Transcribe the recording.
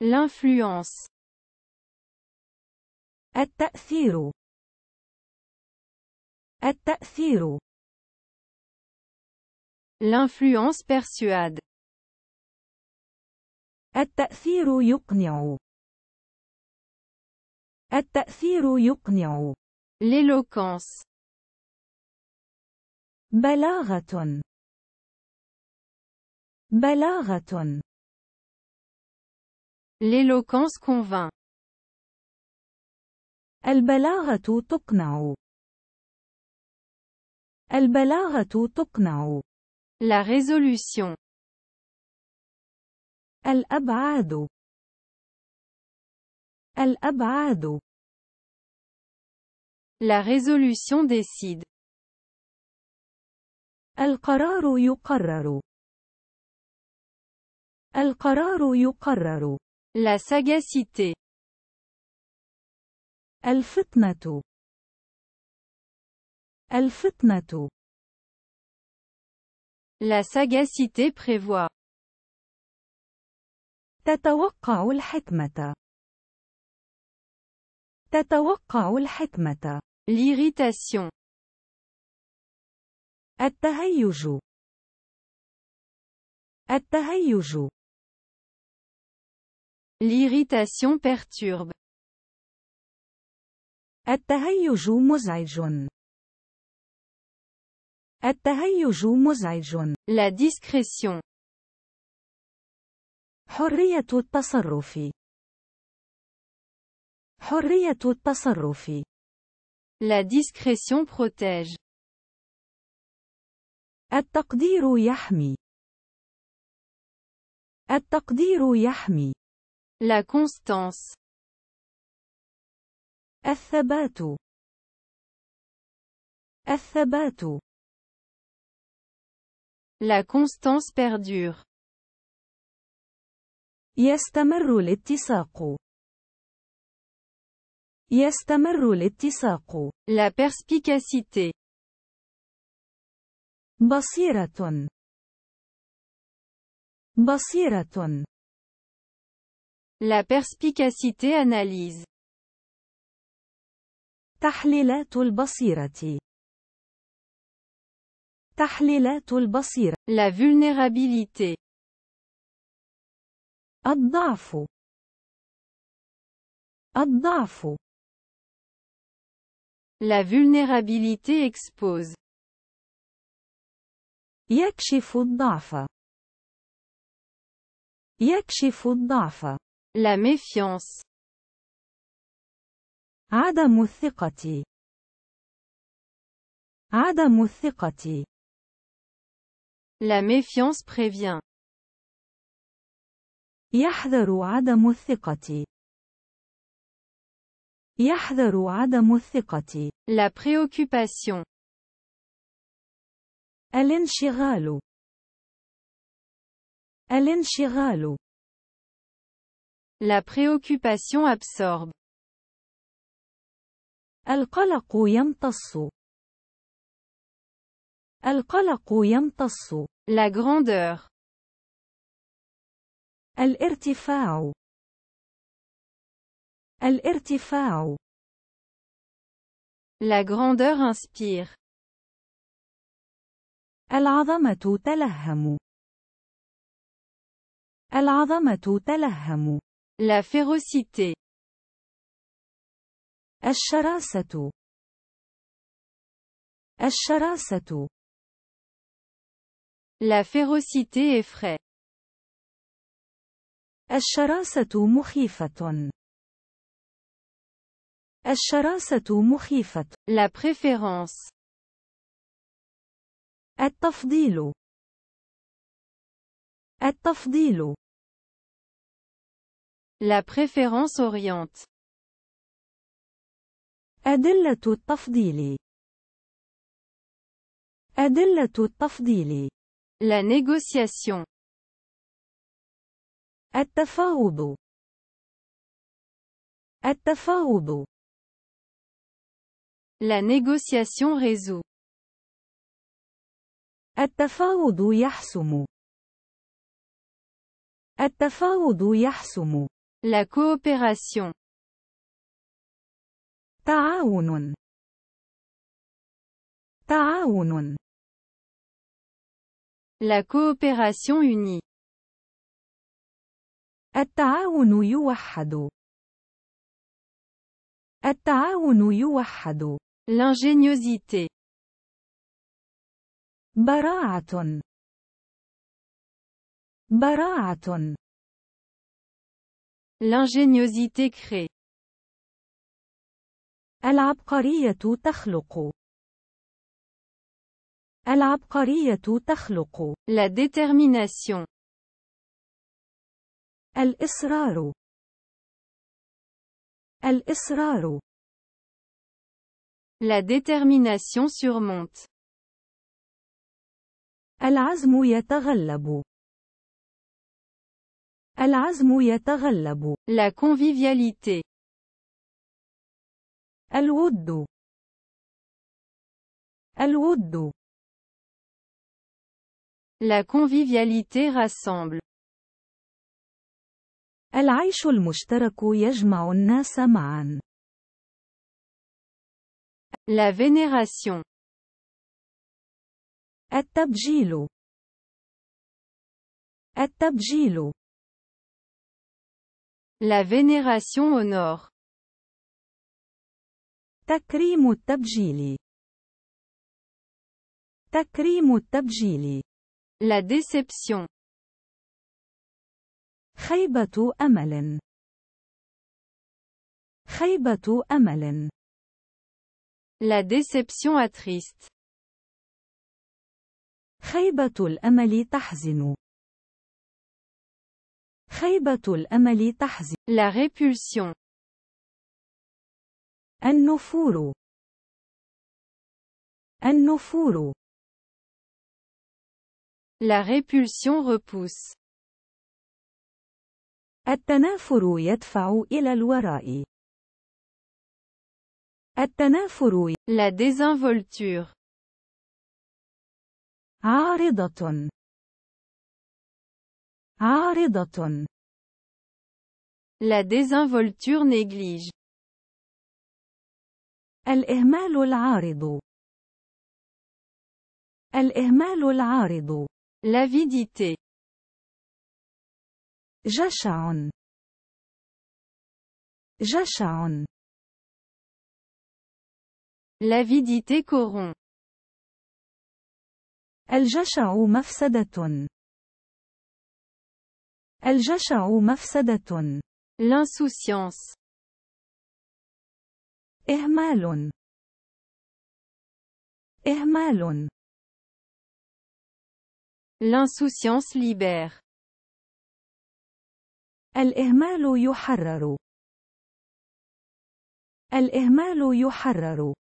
L'influence. التأثير. التأثير. L'influence persuade. التأثير يقنع. التأثير يقنع. L'éloquence. بلاغة. بلاغة. L'éloquence convainc. Al-balaghatu tuqna'u. al tu tuqna'u. La résolution. El abadu El abadu La résolution décide. El يقرر القرار يقرر La sagacité. الفطنة. الفطنة. La sagacité prévoit. تتوقع الحكمة. تتوقع الحكمة. L'irritation. التهيج. التهيج. L'irritation perturbe. التهيج مزعج. التهيج مزعج. La discrétion. حرية التصرف. حرية التصرف. La discrétion protège. التقدير يحمي. التقدير يحمي. La constance. F. Batou. La constance perdure. Yes tamarul et tisapro. La perspicacité. Basiraton. Basiraton. La perspicacité analyse. تحليلات البصيرة. تحليلات البصيرة. La vulnérabilité. الضعف. الضعف. La vulnérabilité expose. يكشف الضعف. يكشف الضعف. La méfiance. عدم الثقة. عدم الثقة. La méfiance prévient. يحذر عدم الثقة. يحذر عدم الثقة. La préoccupation. الانشغال. الانشغال. La préoccupation absorbe. القلق يمتص. القلق يمتص. La grandeur. الارتفاع. الارتفاع. La grandeur inspire. العظمة تلهم. العظمة تلهم. La férocité. Acharasatu Asharasatu. La férocité effraie. Acharasatu mukhifatun. Acharasatu mukhifat. La préférence. التفضيل التفضيل la préférence oriente. Adlât al-tafdîli. Adlât al La négociation. At-tafawwub. at La négociation résout. at du yâhsûmu. at du la coopération Ta'awun Ta'awun La coopération unie At-ta'awunu yuwahhid at L'ingéniosité Bara'ah Bara'ah L'ingéniosité crée. Alab a parié tout tachloko. Elle La détermination. Al Israru. Al Israru. La détermination surmonte. Al a assez العزم يتغلب. La convivialité. الود. الود. La convivialité rassemble. العيش المشترك يجمع الناس معا. La vénération. التبجيل. التبجيل. La vénération au nord. Takri Mutabjili. Takri Mutabjili. La déception. Khaibatou Amalen. Khaibatou Amalen. La déception attriste. Khaibatul Amali Tahzinu. خيبة الأمل تحزن. La répulsion. النفور. النفور. La répulsion repousse. التنافر يدفع إلى الوراء. التنافر. La désinvolture. عارضة. La désinvolture néglige. Elle est mal au Elle est mal au La vidité. Jachaon. Jachaon. La vidité corrompt. Elle mafsadaton. الجشع مفسدة. L'insouciance. إهمال. إهمال. L'insouciance libère. الإهمال يحرر. الإهمال يحرر.